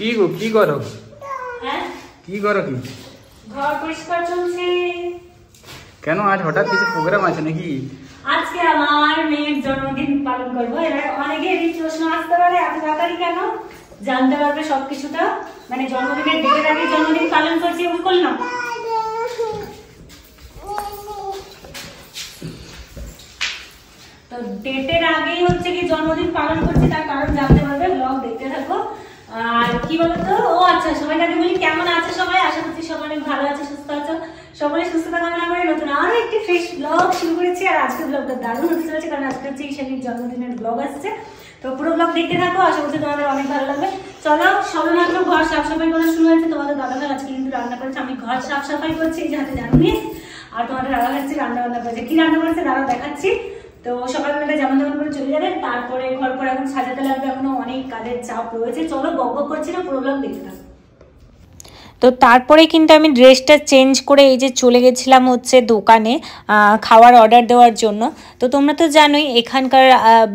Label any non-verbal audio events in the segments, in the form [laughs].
কি গো কি করো হ্যাঁ? কি করো কি ঘর পরিষ্কার চলছে কেন আজ হঠাৎ কিছু প্রোগ্রাম আছে নাকি আজকে আমার মেয়ের জন্মদিন পালন করবো এরা অনেকেরই প্রশ্ন আসতে পারে এত তাড়াতাড়ি কেন জানতে পারবে সবকিছুটা মানে জন্মদিনের ডেটের আগে জন্মদিন পালন করছি ওই করলাম তো ডেটের আগেই হচ্ছে কি জন্মদিন পালন করছি তার কারণ জানতে আর কি বলতো ও আচ্ছা সবাইকে বলি কেমন আছে সবাই আশা করছি সবাই অনেক ভালো আছে সুস্থ আছো সবাই সুস্থ সুস্থতা কামনা করে নতুন আরো একটি ফ্রেশ ব্লগ শুরু করেছি আর আজকের ব্লগটা দারুণ হতে চলেছে কারণ আজকে হচ্ছে ঈশানীর জন্মদিনের ব্লগ আসছে তো পুরো ব্লগ দেখতে থাকো আশা করছি তোমাদের অনেক ভালো লাগবে চলো সবাই সবেমাত্র ঘর সাফসাফাই করা শুরু হয়েছে তোমাদের দাদাভাই আজকে কিন্তু রান্না করেছে আমি ঘর সাফসাফাই করছি যাতে জানিয়ে আর তোমাদের দাদা হচ্ছে রান্না বান্না করেছে কি রান্না করেছে দাদা দেখাচ্ছি তো সকালবেলা যেমন তেমন করে চলে যাবেন তারপরে ঘর পর এখন সাজাতে লাগবে এখনো অনেক কাজের চাপ রয়েছে চলো বক বক করছি না প্রবলেম দেখতে থাকবো তো তারপরে কিন্তু আমি ড্রেসটা চেঞ্জ করে এই যে চলে গেছিলাম হচ্ছে দোকানে খাওয়ার অর্ডার দেওয়ার জন্য তো তোমরা তো জানোই এখানকার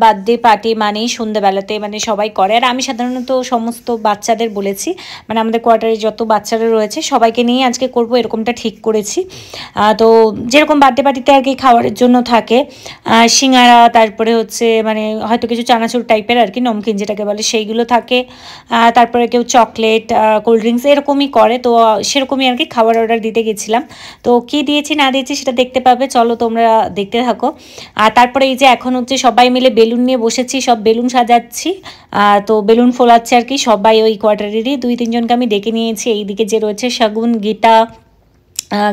বার্থডে পার্টি মানেই সন্ধ্যাবেলাতে মানে সবাই করে আর আমি সাধারণত সমস্ত বাচ্চাদের বলেছি মানে আমাদের কোয়ার্টারে যত বাচ্চারা রয়েছে সবাইকে নিয়ে আজকে করব এরকমটা ঠিক করেছি তো যেরকম বার্থডে পার্টিতে আর কি খাওয়ারের জন্য থাকে সিঙ্গারা তারপরে হচ্ছে মানে হয়তো কিছু চানাচুর টাইপের আর কি নমকিন যেটাকে বলে সেইগুলো থাকে তারপরে কেউ চকলেট কোল্ড ড্রিঙ্কস এরকমই করে তো সেরকমই আর কি খাবার অর্ডার দিতে গেছিলাম তো কি দিয়েছি না দিয়েছি সেটা দেখতে পাবে চলো তোমরা দেখতে থাকো আর তারপরে এই যে এখন হচ্ছে সবাই মিলে বেলুন নিয়ে বসেছি সব বেলুন সাজাচ্ছি তো বেলুন ফোলাচ্ছে আর কি সবাই ওই কোয়ার্টারেরই দুই তিনজনকে আমি ডেকে নিয়েছি এইদিকে যে রয়েছে শাগুন গীতা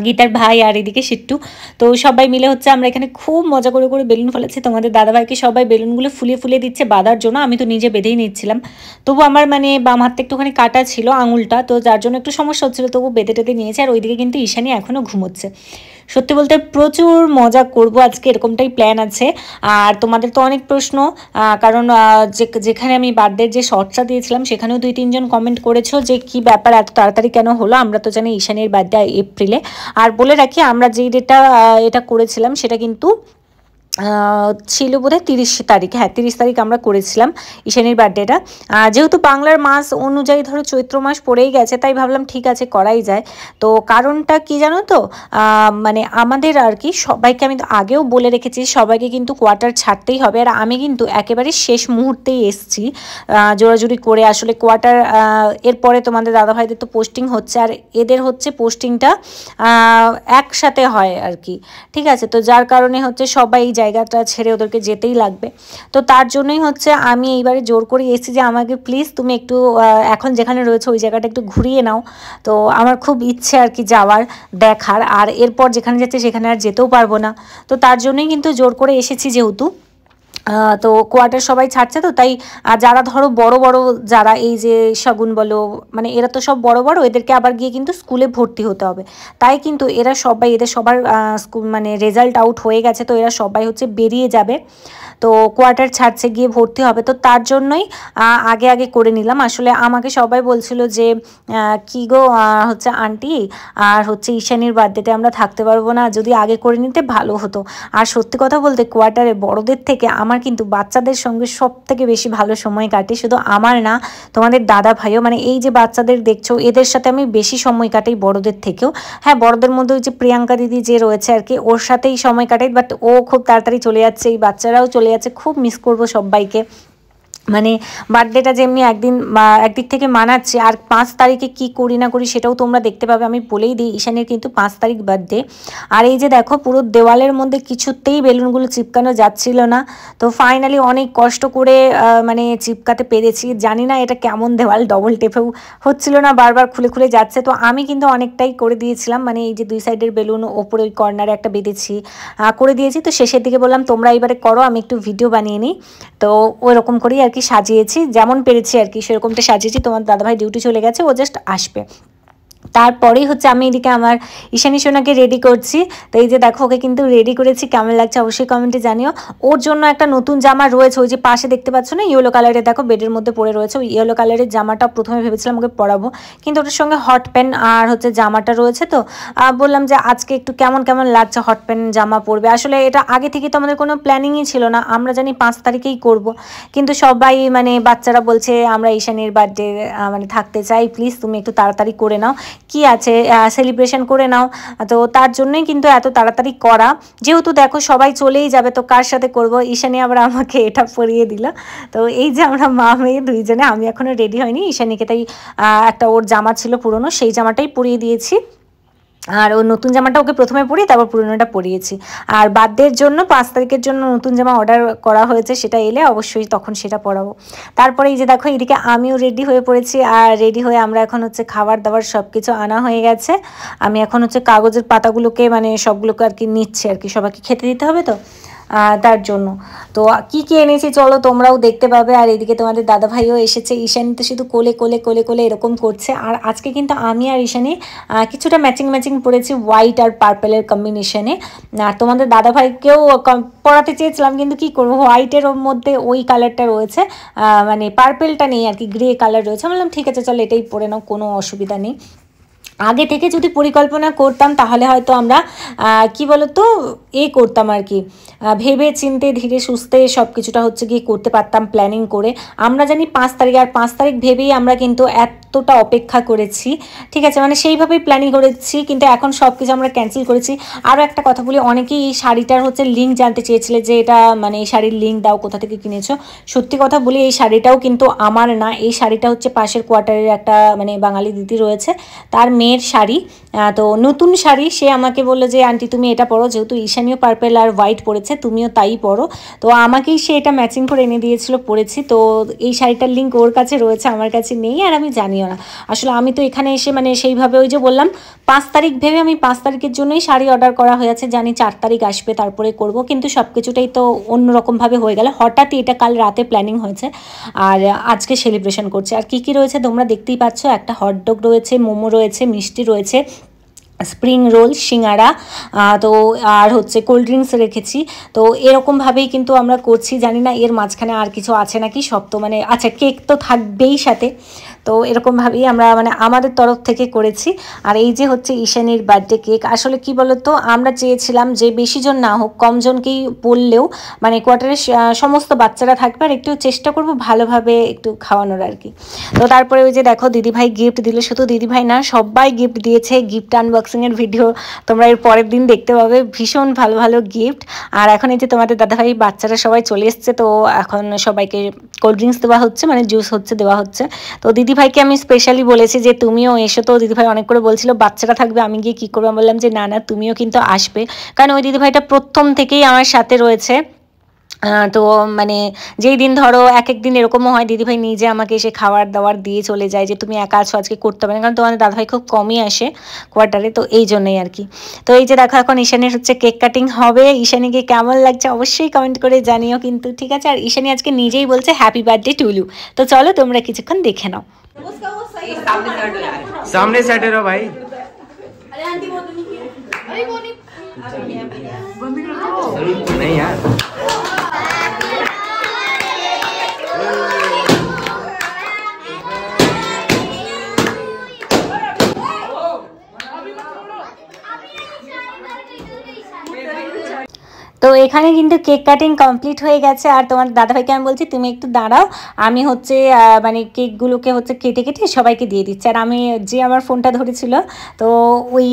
গীতার ভাই আর এদিকে সিট্টু তো সবাই মিলে হচ্ছে আমরা এখানে খুব মজা করে করে বেলুন ফেলেছি তোমাদের দাদাভাইকে সবাই বেলুনগুলো ফুলিয়ে ফুলিয়ে দিচ্ছে বাঁধার জন্য আমি তো নিজে বেঁধেই নিচ্ছিলাম তবু আমার মানে বাম হাতটা একটুখানি কাটা ছিল আঙুলটা তো যার জন্য একটু সমস্যা হচ্ছিলো তবু বেঁধে টেঁধে নিয়েছে আর ওইদিকে কিন্তু ঈশানি এখনও ঘুমোচ্ছে সত্যি বলতে প্রচুর মজা করব আজকে এরকমটাই প্ল্যান আছে আর তোমাদের তো অনেক প্রশ্ন কারণ যেখানে আমি বার্থডের যে শর্টসটা দিয়েছিলাম সেখানেও দুই তিনজন কমেন্ট করেছো যে কি ব্যাপার এত তাড়াতাড়ি কেন হলো আমরা তো জানি ঈশানের বার্থডে এপ্রিলে আর বলে রাখি আমরা যেই ডেটটা এটা করেছিলাম সেটা কিন্তু ছিল বোধহয় তিরিশ তারিখ হ্যাঁ তিরিশ তারিখ আমরা করেছিলাম ঈশানির বার্থডেটা যেহেতু বাংলার মাস অনুযায়ী ধরো চৈত্র মাস পড়েই গেছে তাই ভাবলাম ঠিক আছে করাই যায় তো কারণটা কি জানো তো মানে আমাদের আর কি সবাইকে আমি আগেও বলে রেখেছি সবাইকে কিন্তু কোয়ার্টার ছাড়তেই হবে আর আমি কিন্তু একেবারে শেষ মুহূর্তেই এসছি জোরাজুরি করে আসলে কোয়ার্টার এরপরে তোমাদের দাদাভাইদের তো পোস্টিং হচ্ছে আর এদের হচ্ছে পোস্টিংটা একসাথে হয় আর কি ঠিক আছে তো যার কারণে হচ্ছে সবাই জায়গাটা ছেড়ে ওদেরকে যেতেই লাগবে তো তার জন্যই হচ্ছে আমি এইবারে জোর করে এসেছি যে আমাকে প্লিজ তুমি একটু এখন যেখানে রয়েছে ওই জায়গাটা একটু ঘুরিয়ে নাও তো আমার খুব ইচ্ছে আর কি যাওয়ার দেখার আর এরপর যেখানে যাচ্ছে সেখানে আর যেতেও পারবো না তো তার জন্যই কিন্তু জোর করে এসেছি যেহেতু তো কোয়ার্টার সবাই ছাড়ছে তো তাই যারা ধরো বড় বড় যারা এই যে শাগুন বলো মানে এরা তো সব বড় বড় এদেরকে আবার গিয়ে কিন্তু স্কুলে ভর্তি হতে হবে তাই কিন্তু এরা সবাই এদের সবার স্কুল মানে রেজাল্ট আউট হয়ে গেছে তো এরা সবাই হচ্ছে বেরিয়ে যাবে তো কোয়ার্টার ছাড়ছে গিয়ে ভর্তি হবে তো তার জন্যই আগে আগে করে নিলাম আসলে আমাকে সবাই বলছিল যে কি গো হচ্ছে আন্টি আর হচ্ছে ঈশানির বার্থডেতে আমরা থাকতে পারবো না যদি আগে করে নিতে ভালো হতো আর সত্যি কথা বলতে কোয়ার্টারে বড়দের থেকে আমার আমার কিন্তু বাচ্চাদের সঙ্গে সব থেকে বেশি ভালো সময় কাটে শুধু আমার না তোমাদের দাদা ভাইও মানে এই যে বাচ্চাদের দেখছো এদের সাথে আমি বেশি সময় কাটাই বড়দের থেকেও হ্যাঁ বড়দের মধ্যে যে প্রিয়াঙ্কা দিদি যে রয়েছে আর কি ওর সাথেই সময় কাটাই বাট ও খুব তাড়াতাড়ি চলে যাচ্ছে এই বাচ্চারাও চলে যাচ্ছে খুব মিস করবো সবাইকে মানে বার্থডেটা যেমনি একদিন একদিক থেকে মানাচ্ছে আর পাঁচ তারিখে কি করি না করি সেটাও তোমরা দেখতে পাবে আমি বলেই দিই ঈশানের কিন্তু পাঁচ তারিখ বার্থডে আর এই যে দেখো পুরো দেওয়ালের মধ্যে কিছুতেই বেলুনগুলো চিপকানো যাচ্ছিল না তো ফাইনালি অনেক কষ্ট করে মানে চিপকাতে পেরেছি জানি না এটা কেমন দেওয়াল ডবল টেপেও হচ্ছিল না বারবার খুলে খুলে যাচ্ছে তো আমি কিন্তু অনেকটাই করে দিয়েছিলাম মানে এই যে দুই সাইডের বেলুন ওপরে ওই কর্নারে একটা বেঁধেছি করে দিয়েছি তো শেষের দিকে বললাম তোমরা এবারে করো আমি একটু ভিডিও বানিয়ে নিই তো ওইরকম করেই আর কি সাজিয়েছি যেমন পেরেছি আর কি সেরকমটা সাজিয়েছি তোমার দাদাভাই ডিউটি চলে গেছে ও জাস্ট আসবে তারপরেই হচ্ছে আমি এদিকে আমার ঈশানী সোনাকে রেডি করছি তো এই যে দেখো ওকে কিন্তু রেডি করেছি কেমন লাগছে অবশ্যই কমেন্টে জানিও ওর জন্য একটা নতুন জামা রয়েছে ওই যে পাশে দেখতে পাচ্ছ না ইয়েলো কালারের দেখো বেডের মধ্যে পড়ে রয়েছে ওই ইয়েলো কালারের জামাটা প্রথমে ভেবেছিলাম ওকে পরাবো কিন্তু ওটার সঙ্গে হট প্যান্ট আর হচ্ছে জামাটা রয়েছে তো বললাম যে আজকে একটু কেমন কেমন লাগছে হট প্যান্ট জামা পরবে আসলে এটা আগে থেকে তো আমাদের কোনো প্ল্যানিংই ছিল না আমরা জানি পাঁচ তারিখেই করব কিন্তু সবাই মানে বাচ্চারা বলছে আমরা ঈশানের বার্থডে মানে থাকতে চাই প্লিজ তুমি একটু তাড়াতাড়ি করে নাও কি আছে সেলিব্রেশন করে নাও তো তার জন্যই কিন্তু এত তাড়াতাড়ি করা যেহেতু দেখো সবাই চলেই যাবে তো কার সাথে করব ঈশানি আবার আমাকে এটা পরিয়ে দিল তো এই যে আমরা মা মেয়ে দুইজনে আমি এখনও রেডি হয়নি ঈশানিকে তাই একটা ওর জামা ছিল পুরনো সেই জামাটাই পরিয়ে দিয়েছি আর ও নতুন জামাটা ওকে প্রথমে পরিয়ে তারপর পুরনোটা পরিয়েছি আর বার্থডের জন্য পাঁচ তারিখের জন্য নতুন জামা অর্ডার করা হয়েছে সেটা এলে অবশ্যই তখন সেটা পরাবো তারপরে এই যে দেখো এদিকে আমিও রেডি হয়ে পড়েছি আর রেডি হয়ে আমরা এখন হচ্ছে খাবার দাবার সব কিছু আনা হয়ে গেছে আমি এখন হচ্ছে কাগজের পাতাগুলোকে মানে সবগুলোকে আর কি নিচ্ছে আর কি সবাইকে খেতে দিতে হবে তো তার জন্য তো কি কি এনেছি চলো তোমরাও দেখতে পাবে আর এদিকে তোমাদের দাদাভাইও এসেছে ঈশানি তো শুধু কোলে কোলে কোলে কোলে এরকম করছে আর আজকে কিন্তু আমি আর ঈশানি কিছুটা ম্যাচিং ম্যাচিং পরেছি হোয়াইট আর পার্পেলের কম্বিনেশনে আর তোমাদের দাদাভাইকেও পড়াতে চেয়েছিলাম কিন্তু কি করবো হোয়াইটের মধ্যে ওই কালারটা রয়েছে মানে পার্পেলটা নেই আর কি গ্রে কালার রয়েছে বললাম ঠিক আছে চলো এটাই পরে নাও কোনো অসুবিধা নেই আগে থেকে যদি পরিকল্পনা করতাম তাহলে হয়তো আমরা কি বলতো এ করতাম আর কি ভেবে চিনতে ধীরে সুস্থে সব কিছুটা হচ্ছে গিয়ে করতে পারতাম প্ল্যানিং করে আমরা জানি পাঁচ তারিখ আর পাঁচ তারিখ ভেবেই আমরা কিন্তু এতটা অপেক্ষা করেছি ঠিক আছে মানে সেইভাবেই প্ল্যানিং করেছি কিন্তু এখন সব কিছু আমরা ক্যান্সেল করেছি আরও একটা কথা বলি অনেকেই এই শাড়িটার হচ্ছে লিঙ্ক জানতে চেয়েছিলে যে এটা মানে এই শাড়ির লিঙ্ক দাও কোথা থেকে কিনেছো সত্যি কথা বলি এই শাড়িটাও কিন্তু আমার না এই শাড়িটা হচ্ছে পাশের কোয়ার্টারের একটা মানে বাঙালি দিদি রয়েছে তার মেয়ের শাড়ি তো নতুন শাড়ি সে আমাকে বললো যে আন্টি তুমি এটা পরো যেহেতু ঈশানীয় পার্পেল আর হোয়াইট পরেছে তুমিও তাই পরো তো আমাকেই সে এটা ম্যাচিং করে এনে দিয়েছিল পরেছি তো এই শাড়িটার লিঙ্ক ওর কাছে রয়েছে আমার কাছে নেই আর আমি জানিও না আসলে আমি তো এখানে এসে মানে সেইভাবে ওই যে বললাম পাঁচ তারিখ ভেবে আমি পাঁচ তারিখের জন্যই শাড়ি অর্ডার করা হয়েছে জানি চার তারিখ আসবে তারপরে করব কিন্তু সব কিছুটাই তো অন্যরকমভাবে হয়ে গেল হঠাৎই এটা কাল রাতে প্ল্যানিং হয়েছে আর আজকে সেলিব্রেশন করছে আর কি কি রয়েছে তোমরা দেখতেই পাচ্ছ একটা হটডগ রয়েছে মোমো রয়েছে রয়েছে মিষ্টি রয়েছে স্প্রিং রোল সিঙ্গারা তো আর হচ্ছে কোল্ড ড্রিঙ্কস রেখেছি তো এরকমভাবেই কিন্তু আমরা করছি জানি না এর মাঝখানে আর কিছু আছে নাকি সব তো মানে আচ্ছা কেক তো থাকবেই সাথে তো এরকমভাবেই আমরা মানে আমাদের তরফ থেকে করেছি আর এই যে হচ্ছে ঈশানির বার্থডে কেক আসলে কি বলতো আমরা চেয়েছিলাম যে বেশি জন না হোক কমজনকেই বললেও মানে কোয়ার্টারের সমস্ত বাচ্চারা থাকবে আর একটু চেষ্টা করব ভালোভাবে একটু খাওয়ানোর আর কি তো তারপরে ওই যে দেখো দিদিভাই গিফট দিলে শুধু দিদিভাই না সবাই গিফট দিয়েছে গিফট আনবক্সিংয়ের ভিডিও তোমরা এর পরের দিন দেখতে পাবে ভীষণ ভালো ভালো গিফট আর এখন এই যে তোমাদের দাদাভাই বাচ্চারা সবাই চলে এসছে তো এখন সবাইকে কোল্ড ড্রিঙ্কস দেওয়া হচ্ছে মানে জুস হচ্ছে দেওয়া হচ্ছে তো দিদি দিদিভাইকে আমি স্পেশালি বলেছি যে তুমিও এসো তো দিদিভাই অনেক করে বলছিল বাচ্চারা থাকবে আমি গিয়ে কী করবো বললাম যে না না তুমিও কিন্তু আসবে কারণ ওই দিদিভাইটা প্রথম থেকেই আমার সাথে রয়েছে তো মানে যেই দিন ধরো এক এক দিন এরকমও হয় দিদিভাই নিজে আমাকে এসে খাওয়ার দাওয়ার দিয়ে চলে যায় যে তুমি একা আছো আজকে করতে পারবে না কারণ তোমাদের দাদাভাই খুব কমই আসে কোয়ার্টারে তো এই জন্যই আর কি তো এই যে দেখো এখন ঈশানের হচ্ছে কেক কাটিং হবে ঈশানীকে কেমন লাগছে অবশ্যই কমেন্ট করে জানিও কিন্তু ঠিক আছে আর ঈশানী আজকে নিজেই বলছে হ্যাপি বার্থডে টুলু তো চলো তোমরা কিছুক্ষণ দেখে নাও उसका वो सही सामने सेट हो सामने सेट रहो भाई अरे आंटी वो तो नहीं अरे वो नहीं नहीं यार এখানে কিন্তু কেক কাটিং কমপ্লিট হয়ে গেছে আর তোমার দাদাভাইকে আমি বলছি তুমি একটু দাঁড়াও আমি হচ্ছে মানে কেকগুলোকে হচ্ছে কেটে কেটে সবাইকে দিয়ে দিচ্ছি আর আমি যে আমার ফোনটা ধরেছিল তো ওই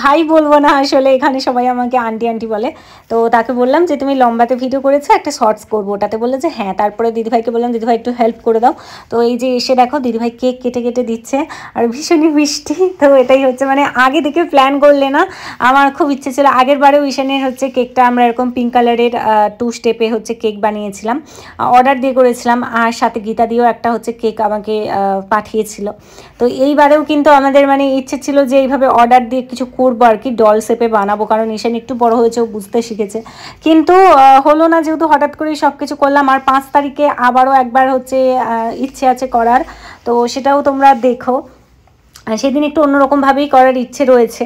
ভাই বলবো না আসলে এখানে সবাই আমাকে আন্টি আন্টি বলে তো তাকে বললাম যে তুমি লম্বাতে ভিডিও করেছো একটা শর্টস করবো ওটাতে বললো যে হ্যাঁ তারপরে দিদিভাইকে বললাম দিদিভাই একটু হেল্প করে দাও তো এই যে এসে দেখো দিদিভাই কেক কেটে কেটে দিচ্ছে আর ভীষণই মিষ্টি তো এটাই হচ্ছে মানে আগে থেকে প্ল্যান করলে না আমার খুব ইচ্ছে ছিল আগের বারেও ঈশানের হচ্ছে কেকটা আমরা এরকম পিঙ্ক পিঙ্ক কালারের টু স্টেপে হচ্ছে কেক বানিয়েছিলাম অর্ডার দিয়ে করেছিলাম আর সাথে গীতা দিয়েও একটা হচ্ছে কেক আমাকে পাঠিয়েছিল তো এইবারেও কিন্তু আমাদের মানে ইচ্ছে ছিল যে এইভাবে অর্ডার দিয়ে কিছু করবো আর কি ডল শেপে বানাবো কারণ ঈশান একটু বড় হয়েছে ও বুঝতে শিখেছে কিন্তু হলো না যেহেতু হঠাৎ করেই সব কিছু করলাম আর পাঁচ তারিখে আবারও একবার হচ্ছে ইচ্ছে আছে করার তো সেটাও তোমরা দেখো সেদিন একটু অন্যরকমভাবেই করার ইচ্ছে রয়েছে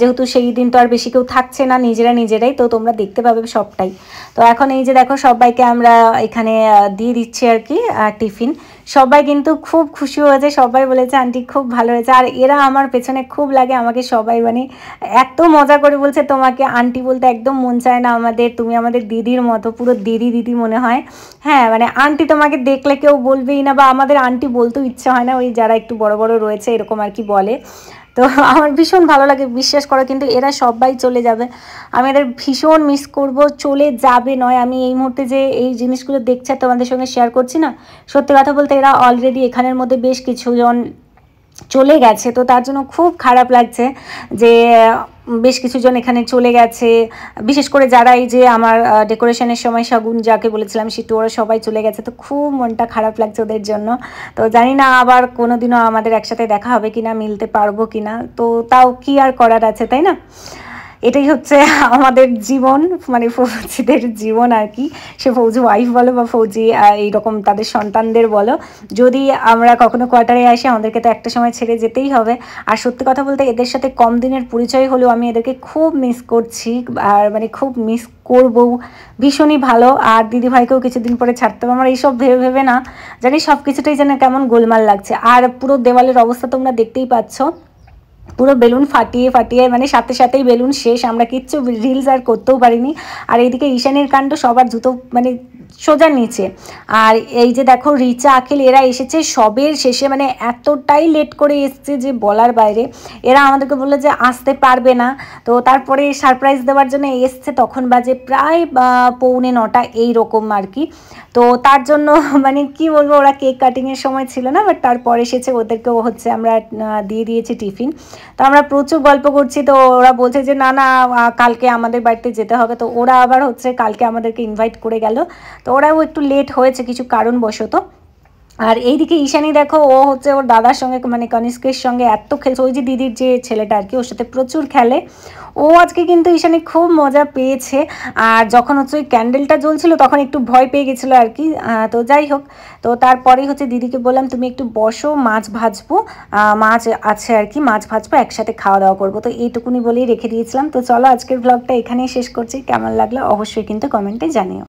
যেহেতু সেই দিন তো আর বেশি কেউ থাকছে না নিজেরা নিজেরাই তো তোমরা দেখতে পাবে সবটাই তো এখন এই যে দেখো সবাইকে আমরা এখানে দিয়ে দিচ্ছি আর কি টিফিন সবাই কিন্তু খুব খুশি হয়েছে সবাই বলেছে আন্টি খুব ভালো হয়েছে আর এরা আমার পেছনে খুব লাগে আমাকে সবাই মানে এত মজা করে বলছে তোমাকে আন্টি বলতে একদম মন চায় না আমাদের তুমি আমাদের দিদির মতো পুরো দিদি দিদি মনে হয় হ্যাঁ মানে আন্টি তোমাকে দেখলে কেউ বলবেই না বা আমাদের আন্টি বলতেও ইচ্ছা হয় না ওই যারা একটু বড় বড় রয়েছে এরকম আর কি বলে তো আমার ভীষণ ভালো লাগে বিশ্বাস করা কিন্তু এরা সবাই চলে যাবে আমি এদের ভীষণ মিস করব চলে যাবে নয় আমি এই মুহূর্তে যে এই জিনিসগুলো দেখছে তোমাদের সঙ্গে শেয়ার করছি না সত্যি কথা বলতে এরা অলরেডি এখানের মধ্যে বেশ কিছুজন চলে গেছে তো তার জন্য খুব খারাপ লাগছে যে বেশ কিছুজন এখানে চলে গেছে বিশেষ করে যারা এই যে আমার ডেকোরেশনের সময় শগুন যাকে বলেছিলাম সেটু ওরা সবাই চলে গেছে তো খুব মনটা খারাপ লাগছে ওদের জন্য তো জানি না আবার কোনো দিনও আমাদের একসাথে দেখা হবে কিনা মিলতে পারবো কিনা তো তাও কি আর করার আছে তাই না এটাই হচ্ছে [laughs] আমাদের জীবন মানে ফৌজিদের জীবন আর কি সে ফৌজি ওয়াইফ বলো বা ফৌজি এইরকম তাদের সন্তানদের বলো যদি আমরা কখনো কোয়ার্টারে আসি আমাদেরকে তো একটা সময় ছেড়ে যেতেই হবে আর সত্যি কথা বলতে এদের সাথে কম দিনের পরিচয় হলেও আমি এদেরকে খুব মিস করছি আর মানে খুব মিস করবো ভীষণই ভালো আর দিদি ভাইকেও কিছুদিন পরে ছাড়তে হবে আমার এইসব ভেবে ভেবে না জানি সব কিছুটাই যেন কেমন গোলমাল লাগছে আর পুরো দেওয়ালের অবস্থা তোমরা দেখতেই পাচ্ছ পুরো বেলুন ফাটিয়ে ফাটিয়ে মানে সাথে সাথেই বেলুন শেষ আমরা কিচ্ছু রিলস আর করতেও পারিনি আর এইদিকে ঈশানের কাণ্ড সবার জুতো মানে সোজা নিচে আর এই যে দেখো রিচা আখিল এরা এসেছে সবের শেষে মানে এতটাই লেট করে এসছে যে বলার বাইরে এরা আমাদেরকে বললো যে আসতে পারবে না তো তারপরে সারপ্রাইজ দেওয়ার জন্য এসছে তখন বাজে প্রায় পৌনে নটা এই রকম আর কি তো তার জন্য [laughs] মানে কি বলবো ওরা কেক কাটিংয়ের সময় ছিল না বাট তারপরে এসেছে ওদেরকেও হচ্ছে আমরা দিয়ে দিয়েছি টিফিন তো আমরা প্রচুর গল্প করছি তো ওরা বলছে যে না না কালকে আমাদের বাড়িতে যেতে হবে তো ওরা আবার হচ্ছে কালকে আমাদেরকে ইনভাইট করে গেল তো ওরাও একটু লেট হয়েছে কিছু কারণবশত আর এইদিকে ঈশানি দেখো ও হচ্ছে ওর দাদার সঙ্গে মানে কনিষ্কের সঙ্গে এত খেলছে ওই যে দিদির যে ছেলেটা আর কি ওর সাথে প্রচুর খেলে ও আজকে কিন্তু ঈশানি খুব মজা পেয়েছে আর যখন হচ্ছে ওই ক্যান্ডেলটা জ্বলছিল তখন একটু ভয় পেয়ে গেছিলো আর কি তো যাই হোক তো তারপরেই হচ্ছে দিদিকে বললাম তুমি একটু বসো মাছ ভাজবো মাছ আছে আর কি মাছ ভাজবো একসাথে খাওয়া দাওয়া করবো তো এইটুকুনি বলেই রেখে দিয়েছিলাম তো চলো আজকের ব্লগটা এখানেই শেষ করছি কেমন লাগলো অবশ্যই কিন্তু কমেন্টে জানিও